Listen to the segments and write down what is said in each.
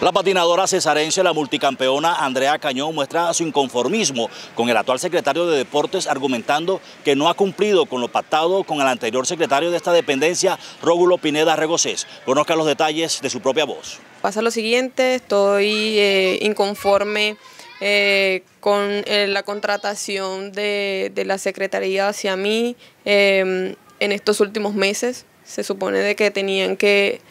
La patinadora cesarense, la multicampeona Andrea Cañón, muestra su inconformismo con el actual secretario de Deportes, argumentando que no ha cumplido con lo pactado con el anterior secretario de esta dependencia, Rógulo Pineda Regocés. Conozca los detalles de su propia voz. Pasa lo siguiente, estoy eh, inconforme eh, con eh, la contratación de, la secretaría hacia mí em, en estos últimos meses. Se supone de que tenían que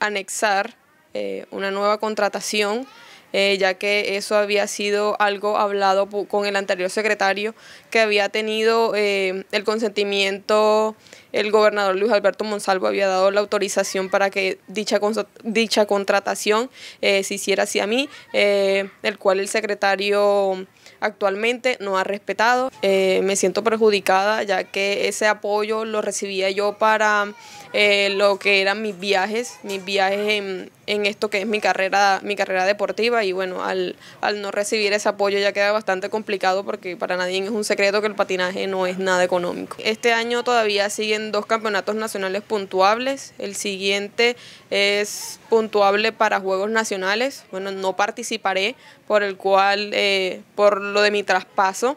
anexar eh, una nueva contratación, eh, ya que eso había sido algo hablado con el anterior secretario, que había tenido eh, el consentimiento, el gobernador Luis Alberto Monsalvo había dado la autorización para que dicha, dicha contratación se hiciera hacia mí, el cual el secretario actualmente no ha respetado. Eh, me siento perjudicada ya que ese apoyo lo recibía yo para eh, lo que eran mis viajes, mis viajes en, esto que es mi carrera, mi carrera deportiva y bueno, al, al no recibir ese apoyo ya queda bastante complicado porque para nadie es un secreto que el patinaje no es nada económico. Este año todavía siguen dos campeonatos nacionales puntuables, el siguiente es puntuable para Juegos Nacionales, bueno, no participaré, por el cual, eh, por lo de mi traspaso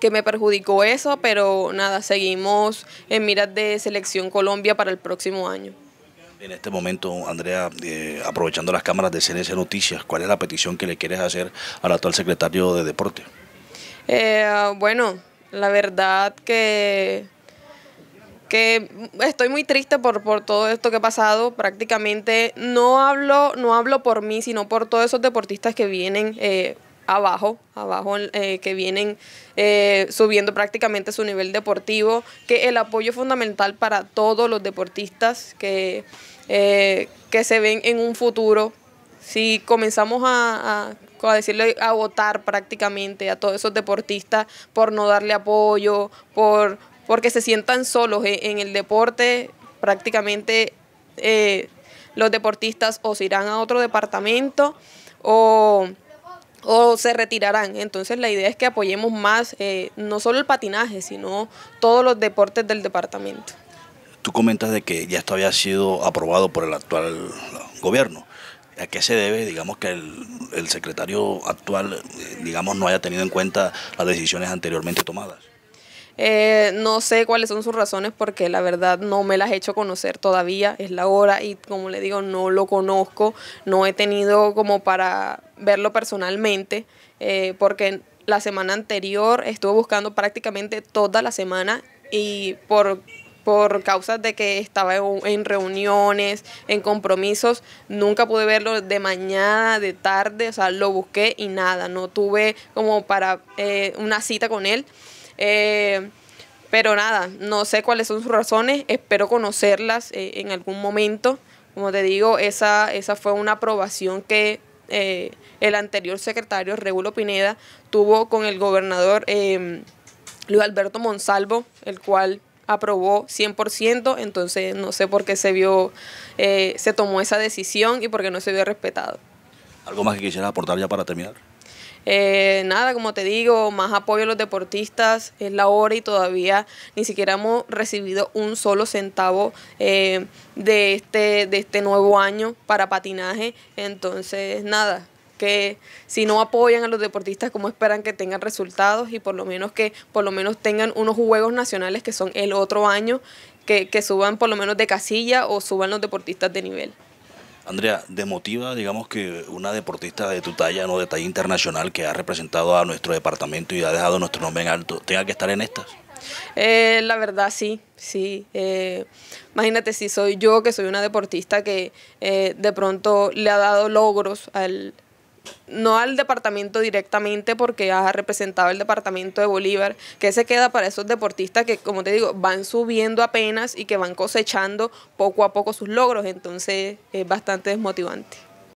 que me perjudicó eso, pero nada, seguimos en miras de Selección Colombia para el próximo año. En este momento, Andrea, eh, aprovechando las cámaras de CNC Noticias, ¿cuál es la petición que le quieres hacer al actual secretario de Deporte? Eh, bueno, la verdad que, que estoy muy triste por, por todo esto que ha pasado. Prácticamente no hablo, no hablo por mí, sino por todos esos deportistas que vienen. Eh, abajo, abajo eh, que vienen eh, subiendo prácticamente su nivel deportivo, que el apoyo fundamental para todos los deportistas que, eh, que se ven en un futuro. Si comenzamos a, a, decirle a votar prácticamente a todos esos deportistas por no darle apoyo, por porque se sientan solos en el deporte, prácticamente los deportistas o se irán a otro departamento o o se retirarán. Entonces la idea es que apoyemos más eh, no solo el patinaje, sino todos los deportes del departamento. Tú comentas de que ya esto había sido aprobado por el actual gobierno. ¿A qué se debe, digamos, que el, secretario actual, eh, digamos, no haya tenido en cuenta las decisiones anteriormente tomadas? Eh, no sé cuáles son sus razones porque la verdad no me las he hecho conocer todavía, es la hora y como le digo, no lo conozco, no he tenido como para verlo personalmente, eh, porque la semana anterior estuve buscando prácticamente toda la semana y por, por causas de que estaba en reuniones, en compromisos, nunca pude verlo de mañana, de tarde, o sea, lo busqué y nada, no tuve como para eh, una cita con él. Eh, pero nada, no sé cuáles son sus razones, espero conocerlas en algún momento. Como te digo, esa, esa fue una aprobación que eh, el anterior secretario Regulo Pineda tuvo con el gobernador eh, Luis Alberto Monsalvo, el cual aprobó 100%, entonces no sé por qué se vio, eh, se tomó esa decisión y por qué no se vio respetado. ¿Algo más que quisiera aportar ya para terminar? Eh, nada, como te digo, más apoyo a los deportistas, es la hora y todavía ni siquiera hemos recibido un solo centavo eh, de, este, de este nuevo año para patinaje. Entonces, nada, que si no apoyan a los deportistas, ¿cómo esperan que tengan resultados? Y por lo menos que por lo menos tengan unos Juegos Nacionales que son el otro año, que, que suban por lo menos de casilla o suban los deportistas de nivel. Andrea, demotiva, digamos que una deportista de tu talla, no de talla internacional, que ha representado a nuestro departamento y ha dejado nuestro nombre en alto, tenga que estar en estas. Eh, la verdad sí, sí. Eh, imagínate si soy yo, que soy una deportista que eh, de pronto le ha dado logros al, no al departamento directamente porque ha representado el departamento de Bolívar, que se queda para esos deportistas que, como te digo, van subiendo apenas y que van cosechando poco a poco sus logros, entonces es bastante desmotivante.